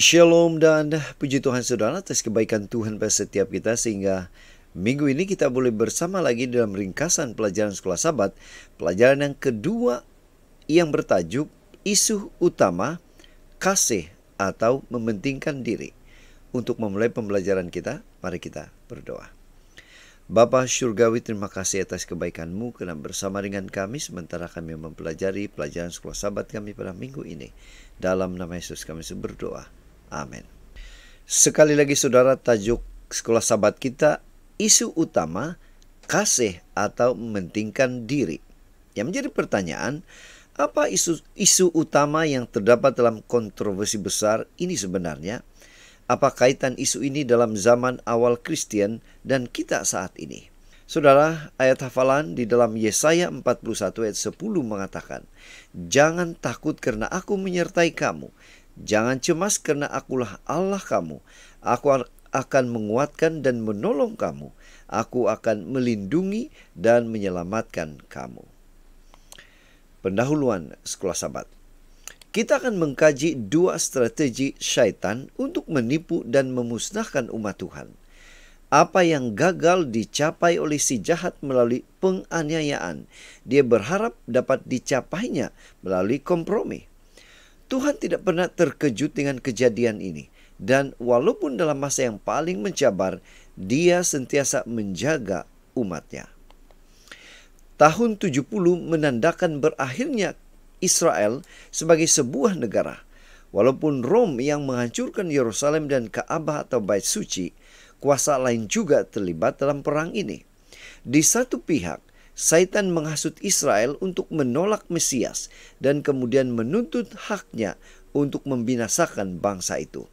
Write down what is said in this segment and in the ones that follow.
Shalom dan puji Tuhan saudara atas kebaikan Tuhan pada setiap kita sehingga minggu ini kita boleh bersama lagi dalam ringkasan pelajaran sekolah sabat. Pelajaran yang kedua yang bertajuk isu utama kasih atau mementingkan diri. Untuk memulai pembelajaran kita, mari kita berdoa. Bapa Surgawi, terima kasih atas kebaikanmu karena bersama dengan kami sementara kami mempelajari pelajaran sekolah sabat kami pada minggu ini. Dalam nama Yesus kami berdoa. Amin. Sekali lagi saudara tajuk sekolah sabat kita isu utama kasih atau mementingkan diri. Yang menjadi pertanyaan, apa isu isu utama yang terdapat dalam kontroversi besar ini sebenarnya? Apa kaitan isu ini dalam zaman awal Kristen dan kita saat ini? Saudara, ayat hafalan di dalam Yesaya 41 ayat 10 mengatakan, "Jangan takut karena aku menyertai kamu. Jangan cemas karena akulah Allah kamu. Aku akan menguatkan dan menolong kamu. Aku akan melindungi dan menyelamatkan kamu. Pendahuluan Sekolah Sabat kita akan mengkaji dua strategi syaitan untuk menipu dan memusnahkan umat Tuhan. Apa yang gagal dicapai oleh si jahat melalui penganiayaan, dia berharap dapat dicapainya melalui kompromi. Tuhan tidak pernah terkejut dengan kejadian ini. Dan walaupun dalam masa yang paling mencabar, dia sentiasa menjaga umatnya. Tahun 70 menandakan berakhirnya Israel sebagai sebuah negara. Walaupun Rom yang menghancurkan Yerusalem dan Kaabah atau Bait Suci, kuasa lain juga terlibat dalam perang ini. Di satu pihak, Saitan menghasut Israel untuk menolak Mesias dan kemudian menuntut haknya untuk membinasakan bangsa itu.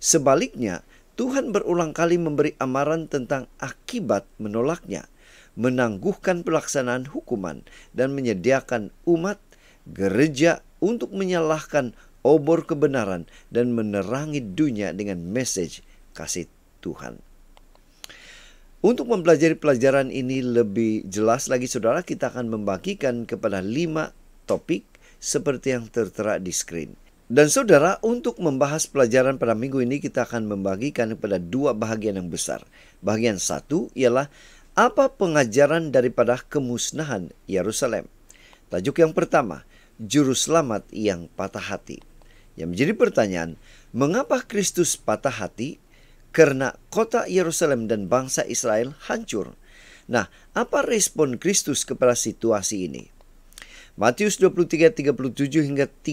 Sebaliknya, Tuhan berulang kali memberi amaran tentang akibat menolaknya, menangguhkan pelaksanaan hukuman dan menyediakan umat gereja untuk menyalahkan obor kebenaran dan menerangi dunia dengan message kasih Tuhan. Untuk mempelajari pelajaran ini lebih jelas lagi saudara, kita akan membagikan kepada lima topik seperti yang tertera di screen. Dan saudara, untuk membahas pelajaran pada minggu ini kita akan membagikan kepada dua bahagian yang besar. Bagian satu ialah apa pengajaran daripada kemusnahan Yerusalem. Tajuk yang pertama, Juru Selamat yang Patah Hati. Yang menjadi pertanyaan, mengapa Kristus patah hati karena kota Yerusalem dan bangsa Israel hancur. Nah, apa respon Kristus kepada situasi ini? Matius 23, hingga 38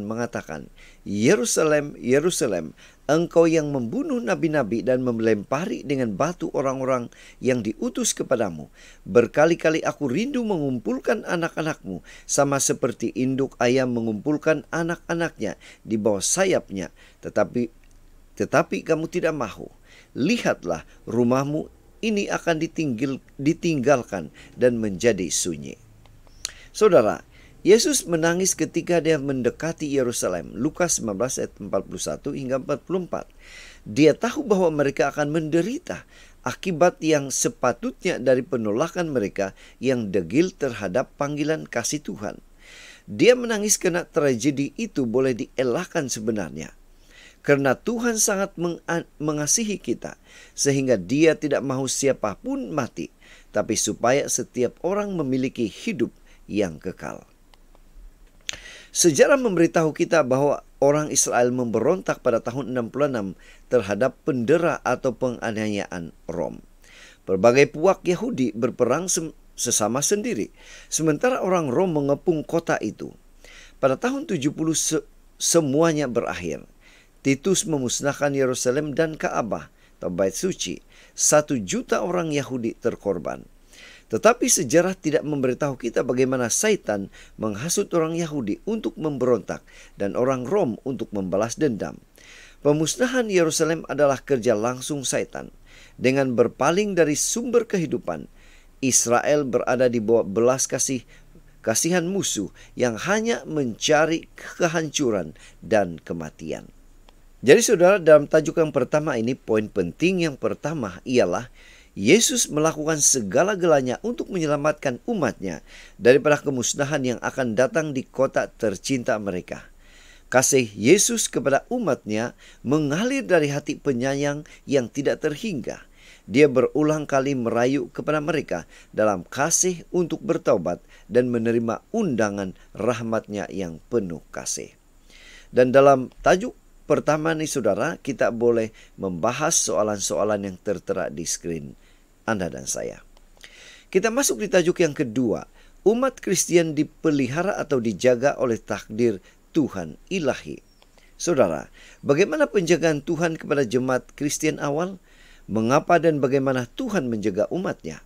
mengatakan, Yerusalem, Yerusalem, engkau yang membunuh nabi-nabi dan melempari dengan batu orang-orang yang diutus kepadamu. Berkali-kali aku rindu mengumpulkan anak-anakmu, sama seperti induk ayam mengumpulkan anak-anaknya di bawah sayapnya. Tetapi tetapi kamu tidak mau, lihatlah rumahmu ini akan ditinggil, ditinggalkan dan menjadi sunyi. Saudara, Yesus menangis ketika dia mendekati Yerusalem. Lukas 19 ayat 41 hingga 44. Dia tahu bahwa mereka akan menderita akibat yang sepatutnya dari penolakan mereka yang degil terhadap panggilan kasih Tuhan. Dia menangis karena tragedi itu boleh dielakkan sebenarnya. Karena Tuhan sangat mengasihi kita sehingga dia tidak mau siapapun mati tapi supaya setiap orang memiliki hidup yang kekal. Sejarah memberitahu kita bahwa orang Israel memberontak pada tahun 66 terhadap pendera atau penganiayaan Rom. Berbagai puak Yahudi berperang sesama sendiri, sementara orang Rom mengepung kota itu. Pada tahun 70 se semuanya berakhir. Titus memusnahkan Yerusalem dan Kaabah, atau Suci. Satu juta orang Yahudi terkorban. Tetapi sejarah tidak memberitahu kita bagaimana Saitan menghasut orang Yahudi untuk memberontak dan orang Rom untuk membalas dendam. Pemusnahan Yerusalem adalah kerja langsung Saitan. Dengan berpaling dari sumber kehidupan, Israel berada di bawah belas kasih kasihan musuh yang hanya mencari kehancuran dan kematian. Jadi saudara dalam tajuk yang pertama ini poin penting yang pertama ialah Yesus melakukan segala gelanya untuk menyelamatkan umatnya daripada kemusnahan yang akan datang di kota tercinta mereka. Kasih Yesus kepada umatnya mengalir dari hati penyayang yang tidak terhingga. Dia berulang kali merayu kepada mereka dalam kasih untuk bertobat dan menerima undangan rahmatnya yang penuh kasih. Dan dalam tajuk Pertama nih saudara, kita boleh membahas soalan-soalan yang tertera di screen Anda dan saya. Kita masuk di tajuk yang kedua. Umat Kristen dipelihara atau dijaga oleh takdir Tuhan ilahi. Saudara, bagaimana penjagaan Tuhan kepada jemaat Kristen awal? Mengapa dan bagaimana Tuhan menjaga umatnya?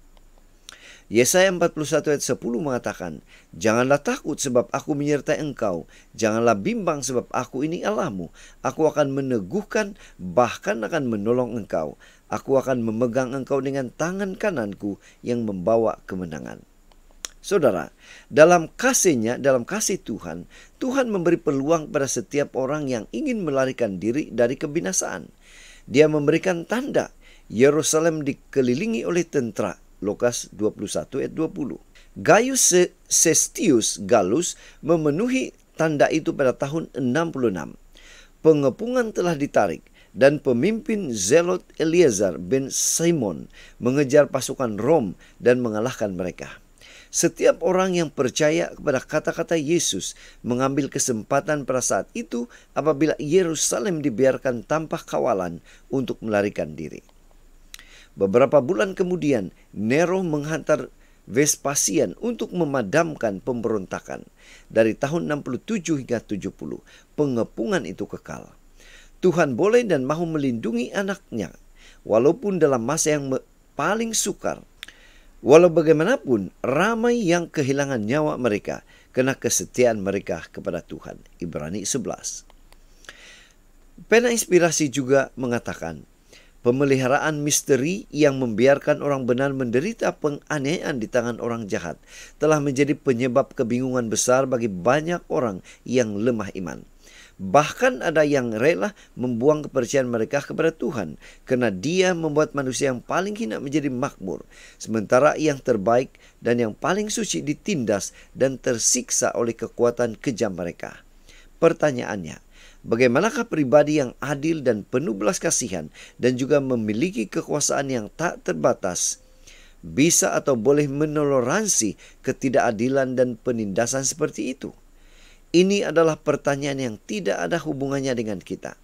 Yesaya 41 ayat 10 mengatakan, Janganlah takut sebab aku menyertai engkau, janganlah bimbang sebab aku ini Allahmu, aku akan meneguhkan bahkan akan menolong engkau, aku akan memegang engkau dengan tangan kananku yang membawa kemenangan. Saudara, dalam kasihnya, dalam kasih Tuhan, Tuhan memberi peluang pada setiap orang yang ingin melarikan diri dari kebinasaan. Dia memberikan tanda, Yerusalem dikelilingi oleh tentara, Lukas 21 ayat 20. Gaius Sestius Galus memenuhi tanda itu pada tahun 66. Pengepungan telah ditarik dan pemimpin Zelot Eliezer bin Simon mengejar pasukan Rom dan mengalahkan mereka. Setiap orang yang percaya kepada kata-kata Yesus mengambil kesempatan pada saat itu apabila Yerusalem dibiarkan tanpa kawalan untuk melarikan diri. Beberapa bulan kemudian, Nero menghantar Vespasian untuk memadamkan pemberontakan. Dari tahun 67 hingga 70, pengepungan itu kekal. Tuhan boleh dan mahu melindungi anaknya, walaupun dalam masa yang paling sukar. Walau bagaimanapun, ramai yang kehilangan nyawa mereka kena kesetiaan mereka kepada Tuhan. Ibrani 11. Pena inspirasi juga mengatakan, pemeliharaan misteri yang membiarkan orang benar menderita penganiayaan di tangan orang jahat telah menjadi penyebab kebingungan besar bagi banyak orang yang lemah iman. Bahkan ada yang rela membuang kepercayaan mereka kepada Tuhan karena dia membuat manusia yang paling hina menjadi makmur. Sementara yang terbaik dan yang paling suci ditindas dan tersiksa oleh kekuatan kejam mereka. Pertanyaannya, bagaimanakah pribadi yang adil dan penuh belas kasihan dan juga memiliki kekuasaan yang tak terbatas bisa atau boleh menoleransi ketidakadilan dan penindasan seperti itu? Ini adalah pertanyaan yang tidak ada hubungannya dengan kita.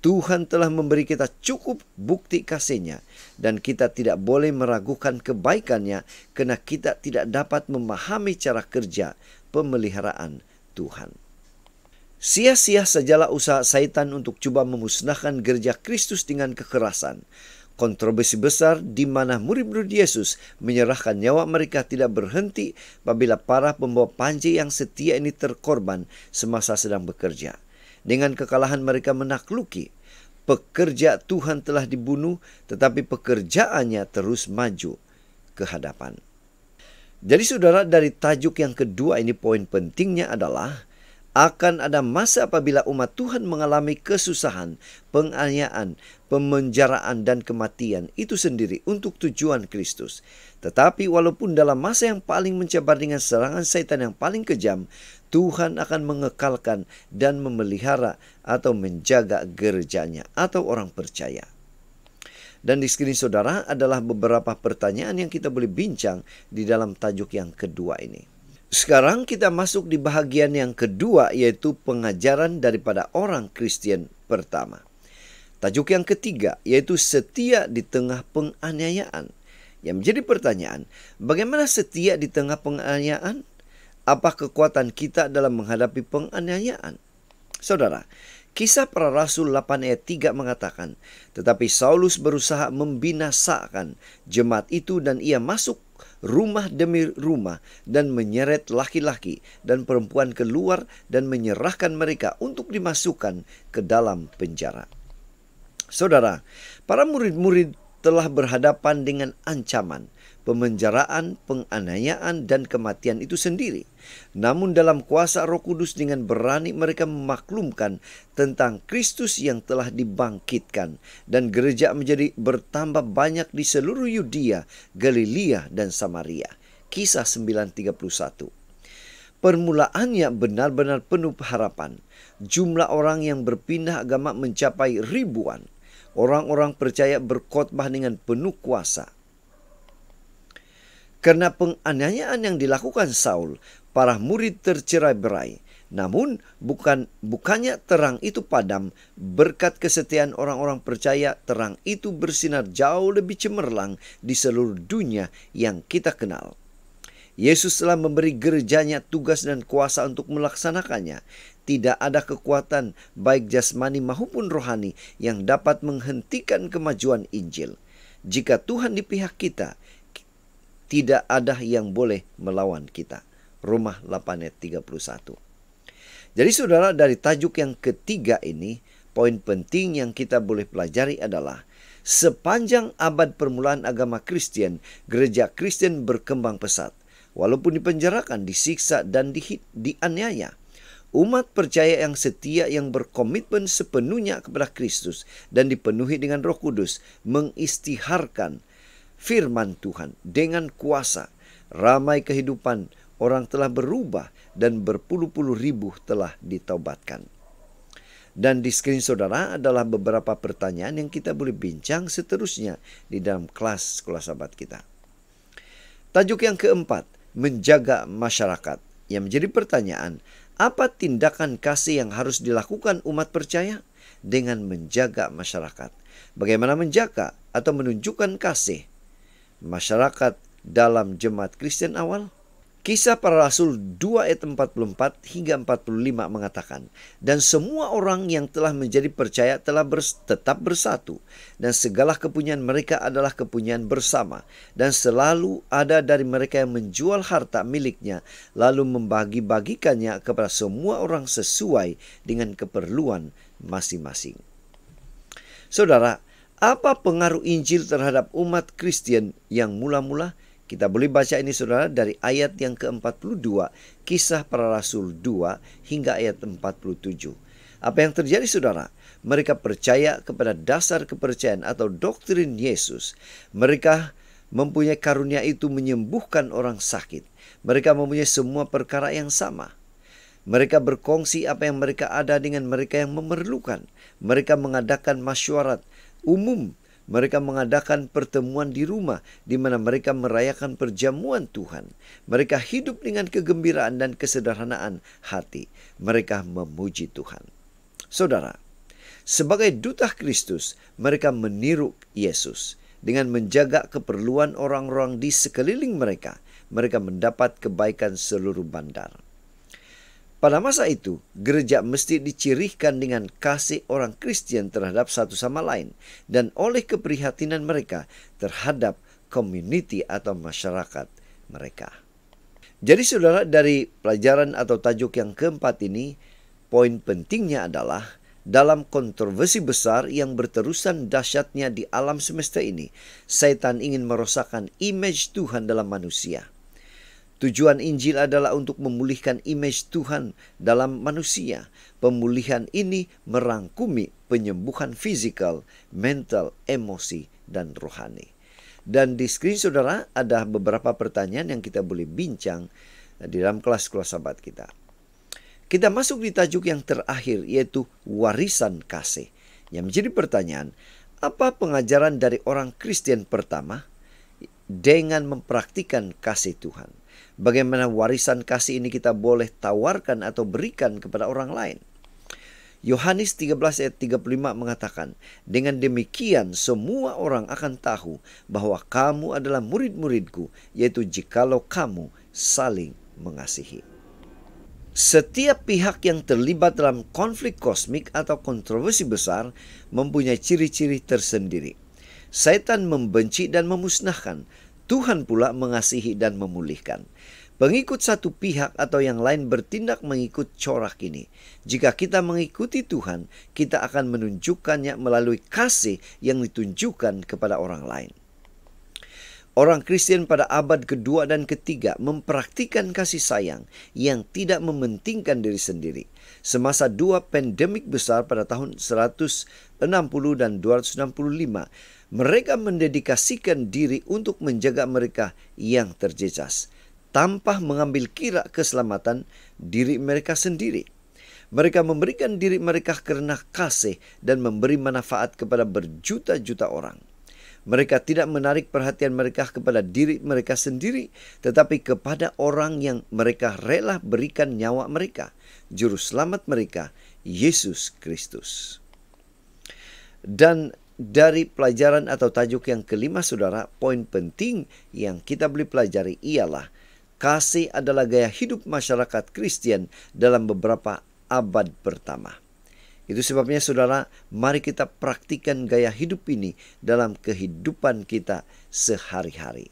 Tuhan telah memberi kita cukup bukti kasihnya dan kita tidak boleh meragukan kebaikannya karena kita tidak dapat memahami cara kerja pemeliharaan Tuhan. Sia-sia sajalah usaha setan untuk coba memusnahkan gereja Kristus dengan kekerasan. Kontroversi besar di mana murid-murid Yesus menyerahkan nyawa mereka tidak berhenti apabila para pembawa panji yang setia ini terkorban semasa sedang bekerja. Dengan kekalahan mereka menakluki. Pekerja Tuhan telah dibunuh tetapi pekerjaannya terus maju ke hadapan. Jadi saudara dari tajuk yang kedua ini poin pentingnya adalah akan ada masa apabila umat Tuhan mengalami kesusahan, penganiayaan, pemenjaraan, dan kematian itu sendiri untuk tujuan Kristus. Tetapi walaupun dalam masa yang paling mencabar dengan serangan setan yang paling kejam, Tuhan akan mengekalkan dan memelihara atau menjaga gerejanya atau orang percaya. Dan di sini saudara adalah beberapa pertanyaan yang kita boleh bincang di dalam tajuk yang kedua ini. Sekarang kita masuk di bahagian yang kedua yaitu pengajaran daripada orang Kristen pertama. Tajuk yang ketiga yaitu setia di tengah penganiayaan. Yang menjadi pertanyaan, bagaimana setia di tengah penganiayaan? Apa kekuatan kita dalam menghadapi penganiayaan? Saudara, kisah para rasul 8 ayat 3 mengatakan, Tetapi Saulus berusaha membinasakan jemaat itu dan ia masuk rumah demi rumah dan menyeret laki-laki dan perempuan keluar dan menyerahkan mereka untuk dimasukkan ke dalam penjara. Saudara, para murid-murid telah berhadapan dengan ancaman – pemenjaraan, penganiayaan, dan kematian itu sendiri. Namun dalam kuasa roh kudus dengan berani mereka memaklumkan tentang Kristus yang telah dibangkitkan. Dan gereja menjadi bertambah banyak di seluruh Yudea, Galilea, dan Samaria. Kisah 931 Permulaannya benar-benar penuh harapan. Jumlah orang yang berpindah agama mencapai ribuan. Orang-orang percaya berkhotbah dengan penuh kuasa. Karena penganiayaan yang dilakukan Saul, para murid tercerai berai. Namun bukan bukannya terang itu padam, berkat kesetiaan orang-orang percaya terang itu bersinar jauh lebih cemerlang di seluruh dunia yang kita kenal. Yesus telah memberi gerejanya tugas dan kuasa untuk melaksanakannya. Tidak ada kekuatan baik jasmani maupun rohani yang dapat menghentikan kemajuan Injil. Jika Tuhan di pihak kita, tidak ada yang boleh melawan kita. Rumah 8 ayat 31. Jadi saudara dari tajuk yang ketiga ini, poin penting yang kita boleh pelajari adalah sepanjang abad permulaan agama Kristen, gereja Kristen berkembang pesat. Walaupun dipenjarakan, disiksa, dan di, dianiaya, umat percaya yang setia yang berkomitmen sepenuhnya kepada Kristus dan dipenuhi dengan roh kudus mengistiharkan firman Tuhan dengan kuasa. Ramai kehidupan orang telah berubah dan berpuluh-puluh ribu telah ditobatkan. Dan di screen saudara adalah beberapa pertanyaan yang kita boleh bincang seterusnya di dalam kelas sekolah sahabat kita. Tajuk yang keempat, menjaga masyarakat. Yang menjadi pertanyaan, apa tindakan kasih yang harus dilakukan umat percaya dengan menjaga masyarakat? Bagaimana menjaga atau menunjukkan kasih masyarakat dalam jemaat Kristen awal? Kisah para Rasul 2 ayat 44 hingga 45 mengatakan, Dan semua orang yang telah menjadi percaya telah bers tetap bersatu, dan segala kepunyaan mereka adalah kepunyaan bersama, dan selalu ada dari mereka yang menjual harta miliknya, lalu membagi-bagikannya kepada semua orang sesuai dengan keperluan masing-masing. Saudara, apa pengaruh Injil terhadap umat Kristen yang mula-mula? Kita boleh baca ini saudara dari ayat yang ke-42, kisah para rasul 2 hingga ayat 47. Apa yang terjadi saudara? Mereka percaya kepada dasar kepercayaan atau doktrin Yesus. Mereka mempunyai karunia itu menyembuhkan orang sakit. Mereka mempunyai semua perkara yang sama. Mereka berkongsi apa yang mereka ada dengan mereka yang memerlukan. Mereka mengadakan masyuarat, umum. Mereka mengadakan pertemuan di rumah di mana mereka merayakan perjamuan Tuhan. Mereka hidup dengan kegembiraan dan kesederhanaan hati. Mereka memuji Tuhan. Saudara, sebagai duta Kristus, mereka meniru Yesus dengan menjaga keperluan orang-orang di sekeliling mereka, mereka mendapat kebaikan seluruh bandar. Pada masa itu, gereja mesti dicirikan dengan kasih orang Kristen terhadap satu sama lain dan oleh keprihatinan mereka terhadap community atau masyarakat mereka. Jadi saudara dari pelajaran atau tajuk yang keempat ini, poin pentingnya adalah dalam kontroversi besar yang berterusan dahsyatnya di alam semesta ini, setan ingin merosakkan image Tuhan dalam manusia. Tujuan Injil adalah untuk memulihkan image Tuhan dalam manusia. Pemulihan ini merangkumi penyembuhan fisikal, mental, emosi, dan rohani. Dan di screen saudara ada beberapa pertanyaan yang kita boleh bincang di dalam kelas-kelas sahabat kita. Kita masuk di tajuk yang terakhir yaitu warisan kasih. Yang menjadi pertanyaan, apa pengajaran dari orang Kristen pertama dengan mempraktikan kasih Tuhan? Bagaimana warisan kasih ini kita boleh tawarkan atau berikan kepada orang lain. Yohanes 13 ayat 35 mengatakan, Dengan demikian semua orang akan tahu bahwa kamu adalah murid-muridku, yaitu jikalau kamu saling mengasihi. Setiap pihak yang terlibat dalam konflik kosmik atau kontroversi besar mempunyai ciri-ciri tersendiri. Setan membenci dan memusnahkan, Tuhan pula mengasihi dan memulihkan. Pengikut satu pihak atau yang lain bertindak mengikut corak ini. Jika kita mengikuti Tuhan, kita akan menunjukkannya melalui kasih yang ditunjukkan kepada orang lain. Orang Kristen pada abad kedua dan ketiga mempraktikkan kasih sayang yang tidak mementingkan diri sendiri. Semasa dua pandemik besar pada tahun 160 dan 265, mereka mendedikasikan diri untuk menjaga mereka yang terjejas tanpa mengambil kira keselamatan diri mereka sendiri. Mereka memberikan diri mereka karena kasih dan memberi manfaat kepada berjuta-juta orang. Mereka tidak menarik perhatian mereka kepada diri mereka sendiri, tetapi kepada orang yang mereka rela berikan nyawa mereka, juru selamat mereka, Yesus Kristus. Dan dari pelajaran atau tajuk yang kelima saudara, poin penting yang kita beli pelajari ialah kasih adalah gaya hidup masyarakat Kristen dalam beberapa abad pertama. Itu sebabnya saudara, mari kita praktikan gaya hidup ini dalam kehidupan kita sehari-hari.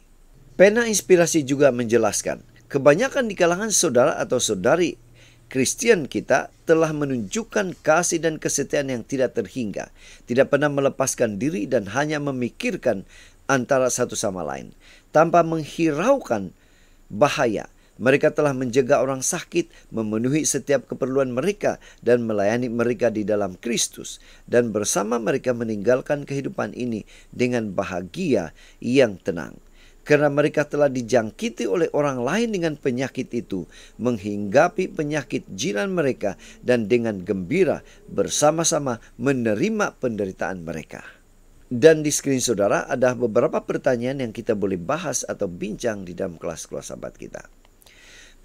Pena Inspirasi juga menjelaskan, kebanyakan di kalangan saudara atau saudari Kristen kita telah menunjukkan kasih dan kesetiaan yang tidak terhingga, tidak pernah melepaskan diri dan hanya memikirkan antara satu sama lain tanpa menghiraukan bahaya mereka telah menjaga orang sakit, memenuhi setiap keperluan mereka, dan melayani mereka di dalam Kristus, dan bersama mereka meninggalkan kehidupan ini dengan bahagia yang tenang. Karena mereka telah dijangkiti oleh orang lain dengan penyakit itu, menghinggapi penyakit jiran mereka, dan dengan gembira bersama-sama menerima penderitaan mereka. Dan di screen saudara ada beberapa pertanyaan yang kita boleh bahas atau bincang di dalam kelas-kelas sahabat kita.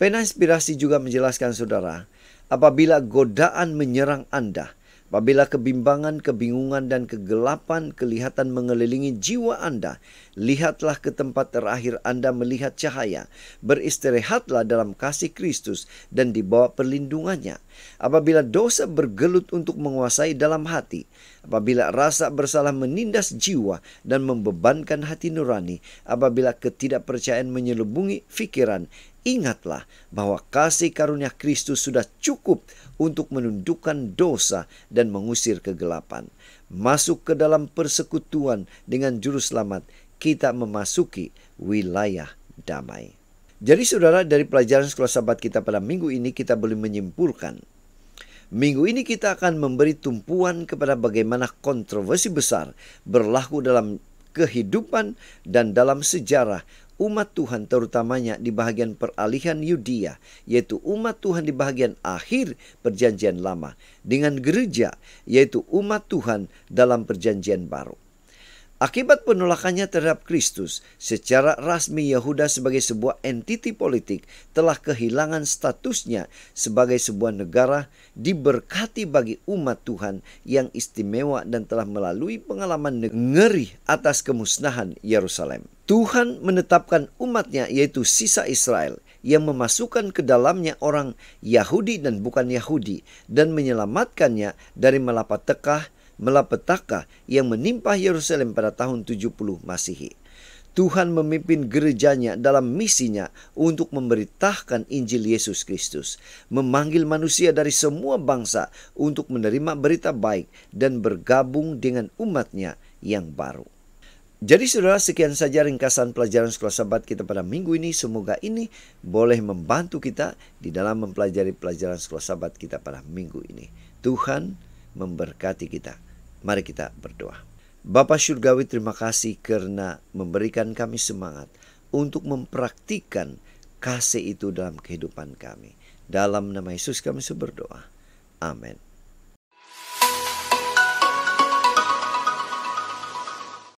Pena inspirasi juga menjelaskan saudara, apabila godaan menyerang Anda, apabila kebimbangan, kebingungan, dan kegelapan kelihatan mengelilingi jiwa Anda, lihatlah ke tempat terakhir Anda melihat cahaya, beristirahatlah dalam kasih Kristus dan dibawa perlindungannya apabila dosa bergelut untuk menguasai dalam hati, apabila rasa bersalah menindas jiwa dan membebankan hati nurani, apabila ketidakpercayaan menyelubungi pikiran, ingatlah bahwa kasih karunia Kristus sudah cukup untuk menundukkan dosa dan mengusir kegelapan. Masuk ke dalam persekutuan dengan juru selamat, kita memasuki wilayah damai. Jadi saudara dari pelajaran sekolah sahabat kita pada minggu ini kita boleh menyimpulkan. Minggu ini kita akan memberi tumpuan kepada bagaimana kontroversi besar berlaku dalam kehidupan dan dalam sejarah umat Tuhan terutamanya di bagian peralihan Yudea yaitu umat Tuhan di bahagian akhir perjanjian lama dengan gereja yaitu umat Tuhan dalam perjanjian baru. Akibat penolakannya terhadap Kristus, secara rasmi Yehuda sebagai sebuah entiti politik telah kehilangan statusnya sebagai sebuah negara diberkati bagi umat Tuhan yang istimewa dan telah melalui pengalaman ngeri atas kemusnahan Yerusalem. Tuhan menetapkan umatnya yaitu sisa Israel yang memasukkan ke dalamnya orang Yahudi dan bukan Yahudi dan menyelamatkannya dari tekah melapetaka yang menimpa Yerusalem pada tahun 70 Masehi. Tuhan memimpin gerejanya dalam misinya untuk memberitahkan Injil Yesus Kristus, memanggil manusia dari semua bangsa untuk menerima berita baik dan bergabung dengan umatnya yang baru. Jadi saudara sekian saja ringkasan pelajaran sekolah sahabat kita pada minggu ini. Semoga ini boleh membantu kita di dalam mempelajari pelajaran sekolah sahabat kita pada minggu ini. Tuhan memberkati kita. Mari kita berdoa. Bapak Surgawi terima kasih karena memberikan kami semangat untuk mempraktikkan kasih itu dalam kehidupan kami. Dalam nama Yesus kami berdoa. Amin.